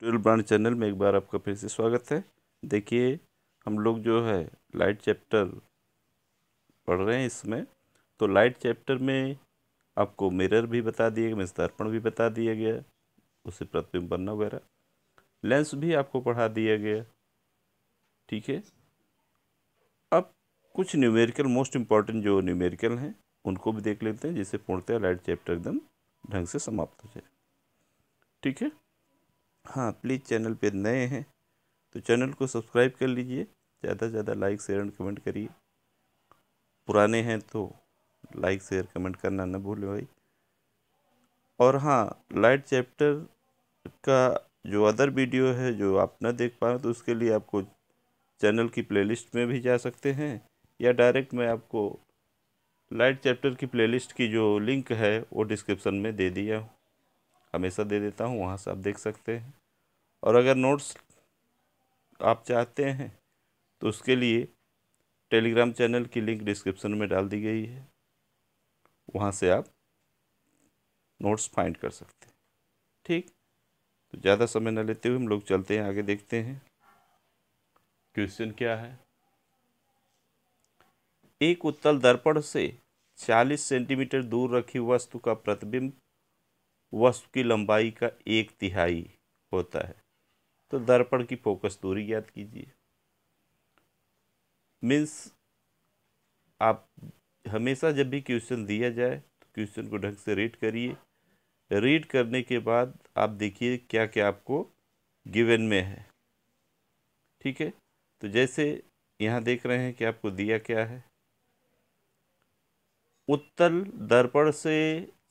twelve brand channel में एक बार आपका फिर से स्वागत है देखिए हम लोग जो है लाइट चैप्टर पढ़ रहे हैं इसमें तो लाइट चैप्टर में आपको मिरर भी बता दिया गया दर्पण भी बता दिया गया उसे प्रतिबिंब बनना वगैरह लेंस भी आपको पढ़ा दिया गया ठीक है अब कुछ न्यूमेरिकल मोस्ट इम्पॉर्टेंट जो न्यूमेरिकल हैं उनको भी देख लेते हैं जिससे पूर्णतः लाइट चैप्टर एकदम ढंग से समाप्त हो जाए ठीक है हाँ प्लीज़ चैनल पे नए हैं तो चैनल को सब्सक्राइब कर लीजिए ज़्यादा से ज़्यादा लाइक शेयर एंड कमेंट करिए पुराने हैं तो लाइक शेयर कमेंट करना ना भूलें भाई और हाँ लाइट चैप्टर का जो अदर वीडियो है जो आप ना देख पाए तो उसके लिए आपको चैनल की प्लेलिस्ट में भी जा सकते हैं या डायरेक्ट मैं आपको लाइट चैप्टर की प्लेलिस्ट की जो लिंक है वो डिस्क्रिप्शन में दे दिया हूँ हमेशा दे देता हूँ वहाँ से आप देख सकते हैं और अगर नोट्स आप चाहते हैं तो उसके लिए टेलीग्राम चैनल की लिंक डिस्क्रिप्शन में डाल दी गई है वहाँ से आप नोट्स फाइंड कर सकते हैं ठीक तो ज़्यादा समय न लेते हुए हम लोग चलते हैं आगे देखते हैं क्वेश्चन क्या है एक उत्तल दर्पण से 40 सेंटीमीटर दूर रखी वस्तु का प्रतिबिंब वस्तु की लंबाई का एक तिहाई होता है तो दर्पण की फोकस दूरी याद कीजिए मीन्स आप हमेशा जब भी क्वेश्चन दिया जाए तो क्वेश्चन को ढंग से रीड करिए रीड करने के बाद आप देखिए क्या क्या आपको गिवन में है ठीक है तो जैसे यहाँ देख रहे हैं कि आपको दिया क्या है उत्तल दर्पण से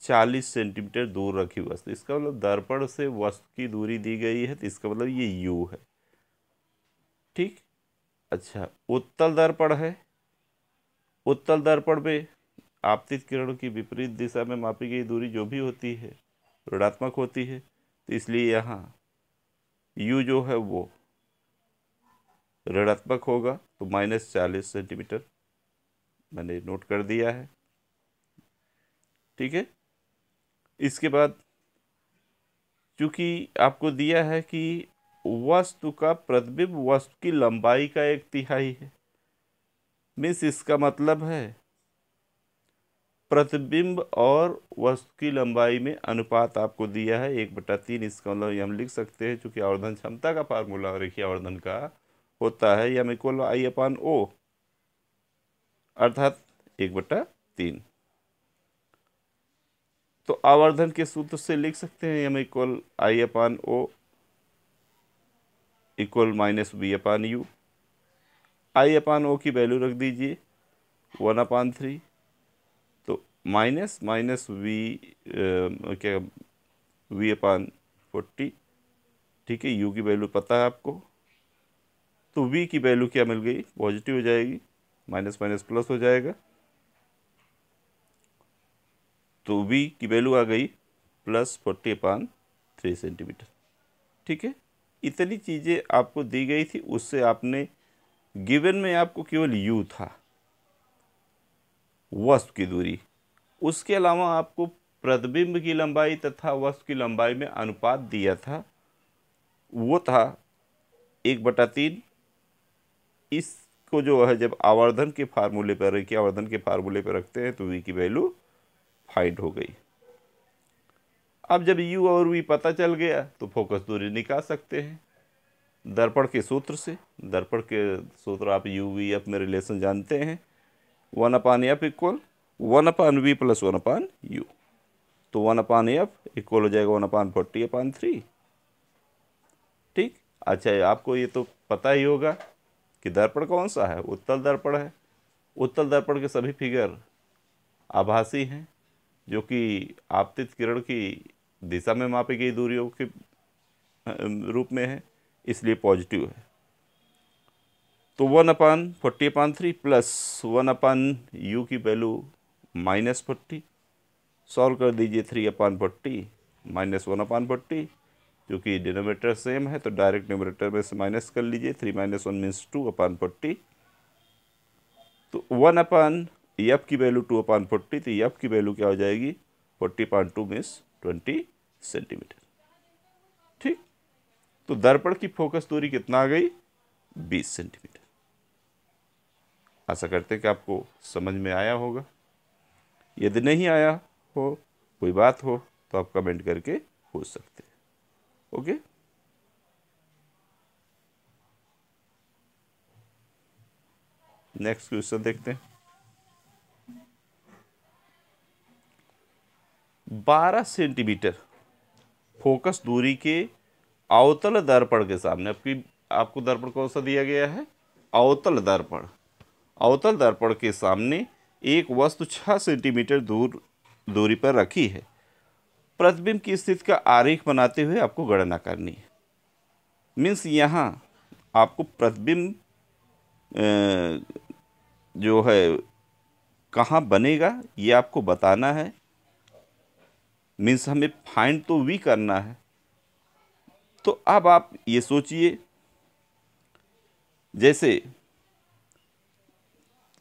चालीस सेंटीमीटर दूर रखी वस्तु इसका मतलब दर्पण से वस्तु की दूरी दी गई है तो इसका मतलब ये यू है ठीक अच्छा उत्तल दर्पण है उत्तल दर्पण में आपतित किरण की विपरीत दिशा में मापी गई दूरी जो भी होती है ऋणात्मक होती है तो इसलिए यहाँ यू जो है वो ऋणात्मक होगा तो माइनस चालीस सेंटीमीटर मैंने नोट कर दिया है ठीक है इसके बाद चूंकि आपको दिया है कि वस्तु का प्रतिबिंब वस्तु की लंबाई का एक तिहाई है मीन्स इसका मतलब है प्रतिबिंब और वस्तु की लंबाई में अनुपात आपको दिया है एक बटा तीन इसका मतलब ये हम लिख सकते हैं चूंकि आवर्धन क्षमता का फार्मूला रेखीय आवर्धन का होता है या इक्वल आई अपान ओ अर्थात एक बटा तीन तो आवर्धन के सूत्र से लिख सकते हैं M equal I upon O equal minus B upon U I upon O की वैल्यू रख दीजिए वन अपान थ्री तो माइनस माइनस वी क्या वी अपान फोर्टी ठीक है यू की वैल्यू पता है आपको तो वी की वैल्यू क्या मिल गई पॉजिटिव हो जाएगी माइनस माइनस प्लस हो जाएगा तो वी की वैल्यू आ गई plus forty upon three centimetre ठीक है इतनी चीज़ें आपको दी गई थी उससे आपने गिवन में आपको केवल यू था वस्त्र की दूरी उसके अलावा आपको प्रतिबिंब की लंबाई तथा वस्त्र की लंबाई में अनुपात दिया था वो था एक बटा तीन इसको जो है जब आवर्धन के फार्मूले पर रखिए आवर्धन के फार्मूले पर रखते हैं तो वी की वैल्यू फाइंड हो गई अब जब यू और वी पता चल गया तो फोकस दूरी निकाल सकते हैं दर्पण के सूत्र से दर्पण के सूत्र आप यू वी एफ में रिलेशन जानते हैं one upon F equal one upon V plus one upon U तो वन अपान एफ इक्वल हो जाएगा one upon forty upon three ठीक अच्छा आपको ये तो पता ही होगा कि दर्पण कौन सा है उत्तल दर्पण है उत्तल दर्पण के सभी फिगर आभासी हैं जो कि आपतित किरण की दिशा में मापी गई दूरियों के रूप में है इसलिए पॉजिटिव है तो one upon forty upon three plus one upon U की वैल्यू माइनस फोर्टी सॉल्व कर दीजिए three upon forty minus one upon forty क्योंकि डिनोमेटर सेम है तो डायरेक्ट डिनोमेटर में से माइनस कर लीजिए three minus one means two upon forty तो वन अपान एफ की वैल्यू टू अपॉन फोर्टी तो एफ की वैल्यू क्या हो जाएगी forty point two means twenty centimetre ठीक तो दर्पण की फोकस दूरी कितना आ गई बीस सेंटीमीटर आशा करते हैं कि आपको समझ में आया होगा यदि नहीं आया हो कोई बात हो तो आप कमेंट करके पूछ सकते हैं ओके नेक्स्ट क्वेश्चन देखते हैं 12 सेंटीमीटर फोकस दूरी के अवतल दर्पण के सामने आपकी आपको दर्पण कौन सा दिया गया है अवतल दर्पण अवतल दर्पण के सामने एक वस्तु छः सेंटीमीटर दूर दूरी पर रखी है प्रतिबिंब की स्थिति का आरेख बनाते हुए आपको गणना करनी है मीन्स यहाँ आपको प्रतिबिंब जो है कहाँ बनेगा ये आपको बताना है मीन्स हमें फाइंड तो वी करना है तो अब आप ये सोचिए जैसे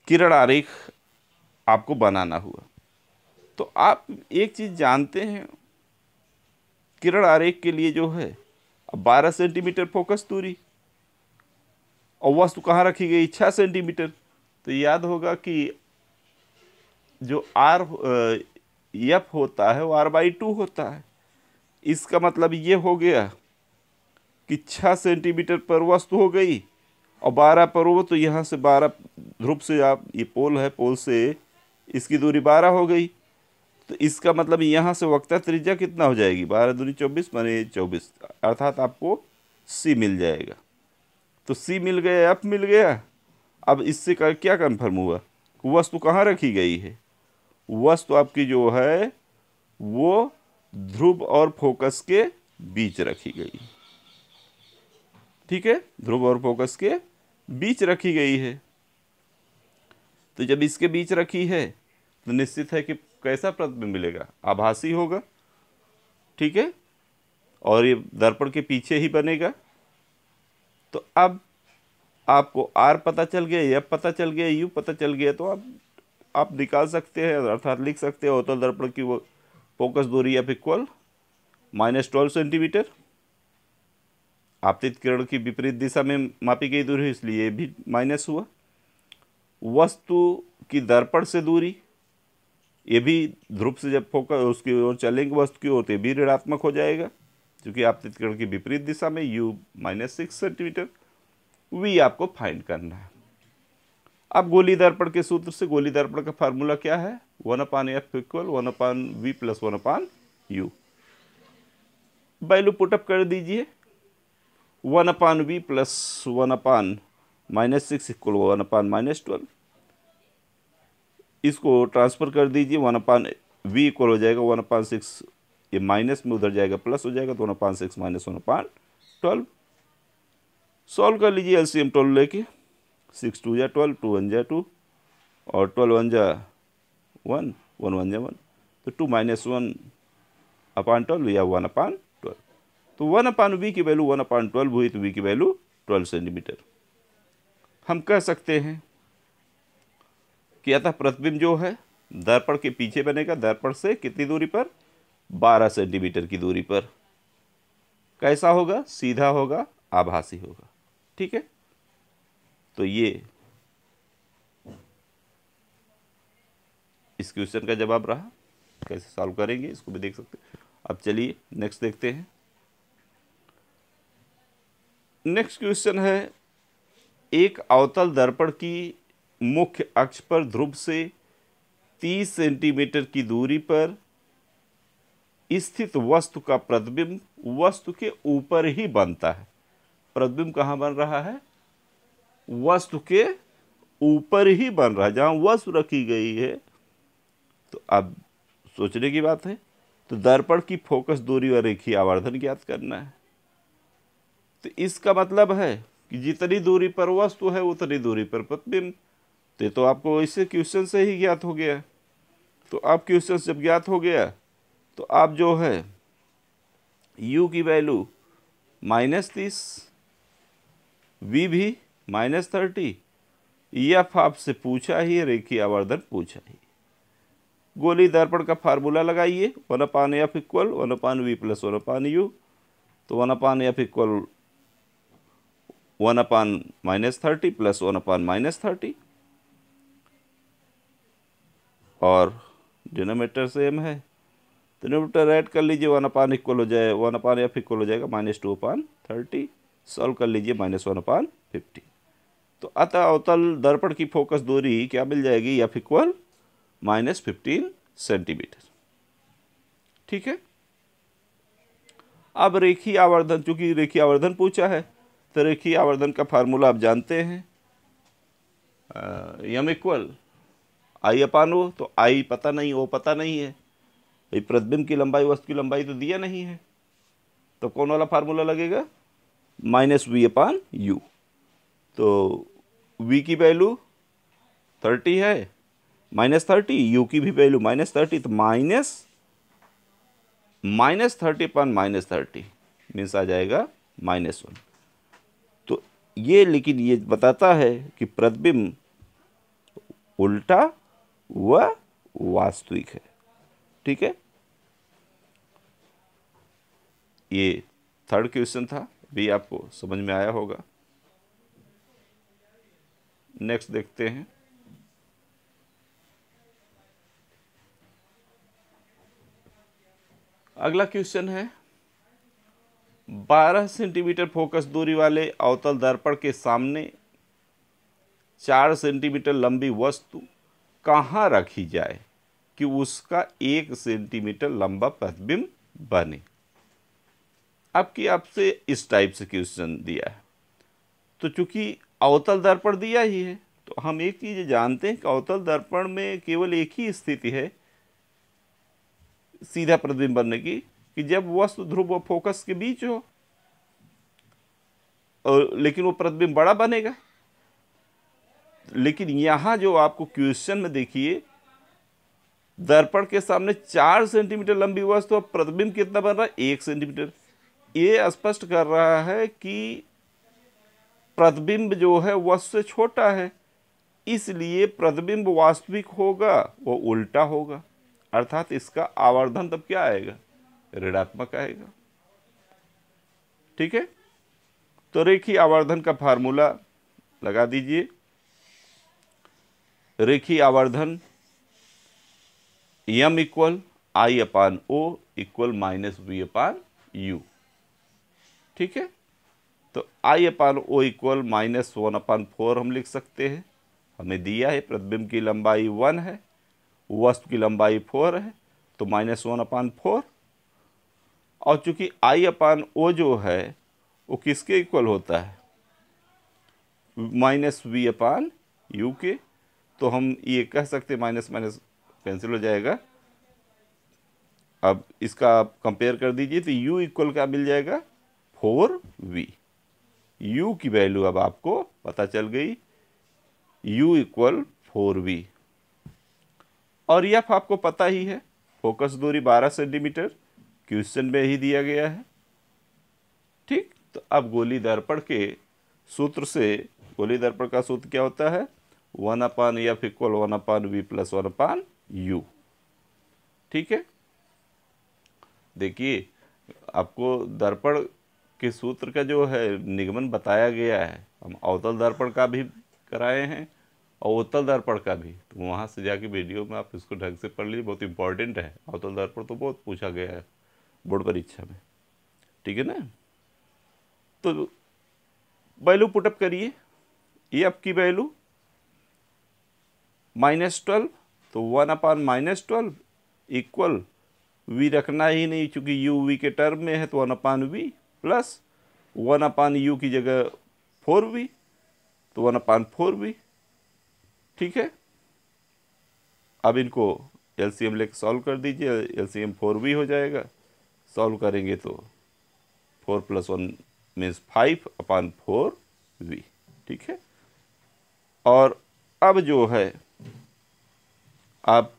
किरण आरेख आपको बनाना हुआ तो आप एक चीज़ जानते हैं किरण आरेख के लिए जो है बारह सेंटीमीटर फोकस दूरी और वस्तु कहाँ रखी गई छः सेंटीमीटर तो याद होगा कि जो आर यप होता है वो आर बाई टू होता है इसका मतलब ये हो गया कि छः सेंटीमीटर पर वस्तु हो गई और बारह पर वो तो यहाँ से बारह ध्रुव से आप ये पोल है पोल से इसकी दूरी बारह हो गई तो इसका मतलब यहाँ से वक्ता त्रिज्या कितना हो जाएगी बारह दूरी चौबीस मान चौबीस अर्थात आपको सी मिल जाएगा तो सी मिल गया एफ मिल गया अब इससे क्या कन्फर्म हुआ वस्तु कहाँ रखी गई है वस्तु आपकी जो है वो ध्रुव और फोकस के बीच रखी गई ठीक है ध्रुव और फोकस के बीच रखी गई है तो जब इसके बीच रखी है तो निश्चित है कि कैसा प्रतिबिंब मिलेगा आभासी होगा ठीक है और ये दर्पण के पीछे ही बनेगा तो अब आपको आर पता चल गया एफ पता चल गया यू पता चल गया तो आप आप निकाल सकते हैं अर्थात लिख सकते हैं अवतल दर्पण की वो फोकस दूरी F equal minus twelve centimetre आपतित किरण की विपरीत दिशा में मापी गई दूरी इसलिए भी माइनस हुआ वस्तु की दर्पण से दूरी ये भी ध्रुव से जब फोकस उसकी ओर चलेंगे वस्तु की ओर तो भी ऋणात्मक हो जाएगा क्योंकि आपतित किरण की विपरीत दिशा में U minus six centimetre V आपको फाइंड करना है अब गोली दर्पण के सूत्र से गोली दर्पण का फार्मूला क्या है one upon F equal one upon V plus one upon U value put up कर दीजिए one upon V plus one upon minus six equal one upon minus twelve इसको ट्रांसफ़र कर दीजिए वन अपान वी इक्वल हो जाएगा one upon six ये minus में उधर जाएगा प्लस हो जाएगा तो one upon six minus one upon twelve solve कर लीजिए एलसीएम ट्वेल्व लेके सिक्स टू जा ट्वेल्व टू वन जा टू और ट्वेल्व वन जा वन वन वन जा वन तो two minus one upon twelve या वन अपान ट्वेल्व तो वन अपान वी की वैल्यू वन अपान ट्वेल्व हुई तो वी की वैल्यू ट्वेल्व सेंटीमीटर हम कह सकते हैं कि अतः प्रतिबिंब जो है दर्पण के पीछे बनेगा दर्पण से कितनी दूरी पर बारह सेंटीमीटर की दूरी पर कैसा होगा सीधा होगा आभासी होगा ठीक है तो ये इस क्वेश्चन का जवाब रहा कैसे सॉल्व करेंगे इसको भी देख सकते हैं अब चलिए नेक्स्ट देखते हैं नेक्स्ट क्वेश्चन है एक अवतल दर्पण की मुख्य अक्ष पर ध्रुव से 30 सेंटीमीटर की दूरी पर स्थित वस्तु का प्रतिबिंब वस्तु के ऊपर ही बनता है प्रतिबिंब कहाँ बन रहा है वस्तु के ऊपर ही बन रहा है जहाँ वस्तु रखी गई है तो अब सोचने की बात है तो दर्पण की फोकस दूरी और रेखी आवर्धन ज्ञात करना है तो इसका मतलब है कि जितनी दूरी पर वस्तु है उतनी दूरी पर प्रतिबिंब तो तो आपको इसे क्वेश्चन से ही ज्ञात हो गया तो आप क्वेश्चन जब ज्ञात हो गया तो आप जो है यू की वैल्यू माइनस तीस v भी माइनस थर्टी एफ e आपसे पूछा ही रेखी आवर्धन पूछा ही गोली दर्पण का फार्मूला लगाइए one upon F equal one upon V plus one upon U तो one upon F equal one upon minus thirty plus one upon minus thirty और डिनोमीटर सेम है तो डिनोमीटर ऐड कर लीजिए वन अपान इक्वल हो जाए one upon F equal हो जाएगा minus two upon thirty solve कर लीजिए माइनस वन अपान फिफ्टी तो अत अवतल दर्पण की फोकस दूरी क्या मिल जाएगी F equal minus fifteen centimetre ठीक है अब रेखी आवर्धन चूँकि रेखी आवर्धन पूछा है तो रेखी आवर्धन का फार्मूला आप जानते हैं यम इक्वल आई अपान वो तो आई पता नहीं वो पता नहीं है भाई प्रतिबिंब की लंबाई वस्तु की लंबाई तो दिया नहीं है तो कौन वाला फार्मूला लगेगा माइनस वी अपान यू तो v की वैल्यू थर्टी है माइनस थर्टी यू की भी वैल्यू माइनस थर्टी तो minus minus thirty upon minus thirty means आ जाएगा माइनस वन तो ये लेकिन ये बताता है कि प्रतिबिंब उल्टा व वास्तविक है ठीक है ये थर्ड क्वेश्चन था भी आपको समझ में आया होगा नेक्स्ट देखते हैं अगला क्वेश्चन है 12 सेंटीमीटर फोकस दूरी वाले अवतल दर्पण के सामने चार सेंटीमीटर लंबी वस्तु कहाँ रखी जाए कि उसका एक सेंटीमीटर लंबा प्रतिबिंब बने आपकी आपसे इस टाइप से क्वेश्चन दिया है तो चूंकि अवतल दर्पण दिया ही है तो हम एक चीज़ जानते हैं कि अवतल दर्पण में केवल एक ही स्थिति है सीधा प्रतिबिंब बनने की कि जब वस्तु ध्रुव और फोकस के बीच हो और लेकिन वो प्रतिबिंब बड़ा बनेगा लेकिन यहां जो आपको क्वेश्चन में देखिए दर्पण के सामने चार सेंटीमीटर लंबी वस्तु और प्रतिबिंब कितना बन रहा है एक सेंटीमीटर ये स्पष्ट कर रहा है कि प्रतिबिंब जो है वस्तु से छोटा है इसलिए प्रतिबिंब वास्तविक होगा वो उल्टा होगा अर्थात इसका आवर्धन तब क्या आएगा ऋणात्मक आएगा ठीक है तो रेखी आवर्धन का फार्मूला लगा दीजिए रेखी आवर्धन M equal I upon O equal minus V upon U ठीक है तो I upon O equal minus one upon four हम लिख सकते हैं हमें दिया है प्रतिबिंब की लंबाई वन है वस्तु की लंबाई फोर है तो माइनस वन अपान फोर और चूँकि आई अपान ओ जो है वो किसके इक्वल होता है माइनस वी अपान यू के तो हम ये कह सकते हैं माइनस माइनस कैंसिल हो जाएगा अब इसका आप कंपेयर कर दीजिए तो यू इक्वल क्या मिल जाएगा फोर वी u की वैल्यू अब आपको पता चल गई u इक्वल फोर वी और एफ e आपको पता ही है फोकस दूरी 12 सेंटीमीटर क्वेश्चन में ही दिया गया है ठीक तो अब गोली दर्पण के सूत्र से गोली दर्पण का सूत्र क्या होता है one upon F equal one upon V plus one upon U ठीक है देखिए आपको दर्पण के सूत्र का जो है निगमन बताया गया है हम अवतल दर्पण का भी कराए हैं और अवतल दर्पण का भी तो वहाँ से जाके वीडियो में आप इसको ढंग से पढ़ लीजिए बहुत इम्पॉर्टेंट है अवतल दर्पण तो बहुत पूछा गया है बोर्ड परीक्षा में ठीक है ना तो वैल्यू पुटअप करिए ये आपकी वैल्यू माइनस ट्वेल्व तो one upon minus twelve equal V रखना ही नहीं चूँकि यू वी के टर्म में है तो one upon V plus one upon U की जगह फोर वी तो वन अपान फोर वी ठीक है अब इनको एल सी एम लेकर सॉल्व कर दीजिए L C M four V हो जाएगा सॉल्व करेंगे तो four plus one means five upon four V ठीक है और अब जो है आप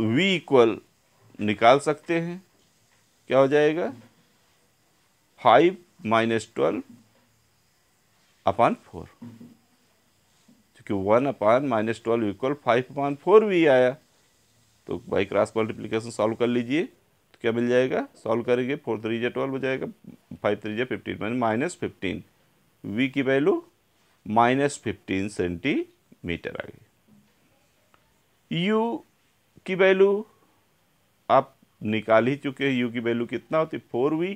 v इक्वल निकाल सकते हैं क्या हो जाएगा five minus twelve upon four क्योंकि one upon minus twelve equal five upon four भी आया तो बाई क्रॉस मल्टीप्लीकेशन सॉल्व कर लीजिए तो क्या मिल जाएगा सॉल्व करेंगे फोर थ्री जे ट्वेल्व हो जाएगा फाइव थ्री जे fifteen minus minus fifteen v की वैल्यू माइनस फिफ्टीन सेंटीमीटर आ गई यू की वैल्यू निकाल ही चुके हैं यू की वैल्यू कितना होती है फोर वी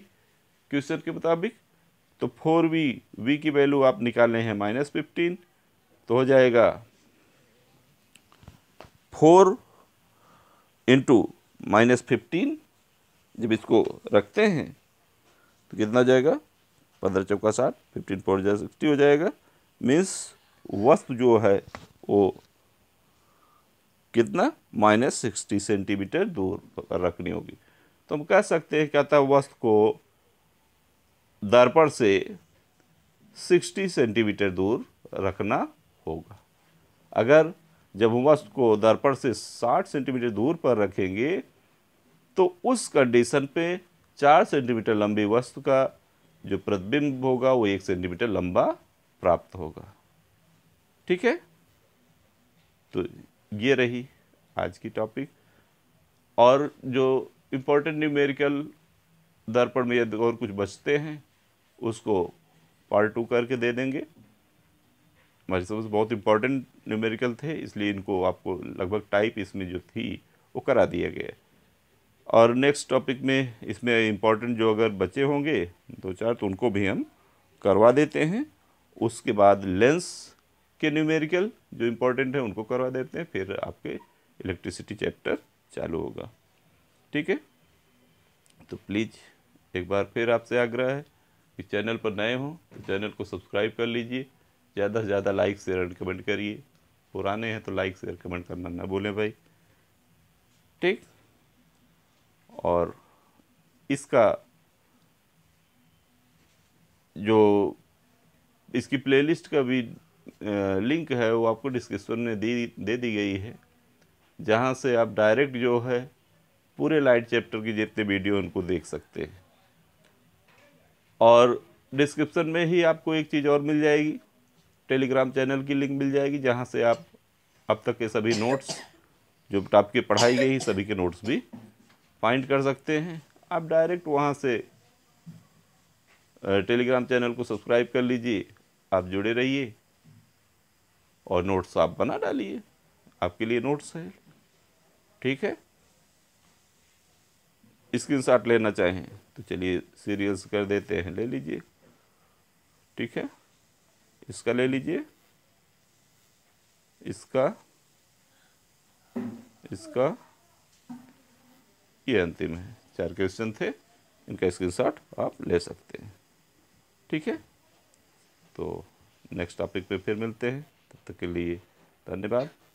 क्वेश्चन के मुताबिक तो फोर वी वी की वैल्यू आप निकाल रहे हैं माइनस फिफ्टीन तो हो जाएगा फोर इंटू माइनस फिफ्टीन जब इसको रखते हैं तो कितना हो जाएगा पंद्रह चौका साठ फिफ्टीन फोर जाए सिक्सटी हो जाएगा मीन्स वस्तु जो है वो कितना माइनस सिक्सटी सेंटीमीटर दूर रखनी होगी तो हम कह सकते हैं क्या था वस्तु को दर्पण से सिक्सटी सेंटीमीटर दूर रखना होगा अगर जब हम वस्तु को दर्पण से साठ सेंटीमीटर दूर पर रखेंगे तो उस कंडीशन पे चार सेंटीमीटर लंबी वस्तु का जो प्रतिबिंब होगा वो एक सेंटीमीटर लंबा प्राप्त होगा ठीक है तो ये रही आज की टॉपिक और जो इम्पोर्टेंट न्यूमेरिकल दर्पण में यदि और कुछ बचते हैं उसको पार्ट टू करके दे देंगे हमारे समझ बहुत इंपॉर्टेंट न्यूमेरिकल थे इसलिए इनको आपको लगभग टाइप इसमें जो थी वो करा दिया गया और नेक्स्ट टॉपिक में इसमें इम्पोर्टेंट जो अगर बचे होंगे दो चार तो उनको भी हम करवा देते हैं उसके बाद लेंस के न्यूमेरिकल जो इम्पोर्टेंट है उनको करवा देते हैं फिर आपके इलेक्ट्रिसिटी चैप्टर चालू होगा ठीक है तो प्लीज़ एक बार फिर आपसे आग्रह है कि चैनल पर नए हों तो चैनल को सब्सक्राइब कर लीजिए ज़्यादा से ज़्यादा लाइक शेयर एंड कमेंट करिए पुराने हैं तो लाइक शेयर कमेंट करना ना भूलें भाई ठीक और इसका जो इसकी प्लेलिस्ट का भी लिंक है वो आपको डिस्क्रिप्शन में दी दे दी गई है जहाँ से आप डायरेक्ट जो है पूरे लाइट चैप्टर की जितने वीडियो उनको देख सकते हैं और डिस्क्रिप्शन में ही आपको एक चीज़ और मिल जाएगी टेलीग्राम चैनल की लिंक मिल जाएगी जहाँ से आप अब तक के सभी नोट्स जो आपकी पढ़ाई गई सभी के नोट्स भी फाइंड कर सकते हैं आप डायरेक्ट वहाँ से टेलीग्राम चैनल को सब्सक्राइब कर लीजिए आप जुड़े रहिए और नोट्स आप बना डालिए आपके लिए नोट्स है ठीक है स्क्रीनशॉट लेना चाहें तो चलिए सीरियल्स कर देते हैं ले लीजिए ठीक है इसका ले लीजिए इसका इसका ये अंतिम है चार क्वेश्चन थे इनका स्क्रीनशॉट आप ले सकते हैं ठीक है तो नेक्स्ट टॉपिक पे फिर मिलते हैं तक के लिए धन्यवाद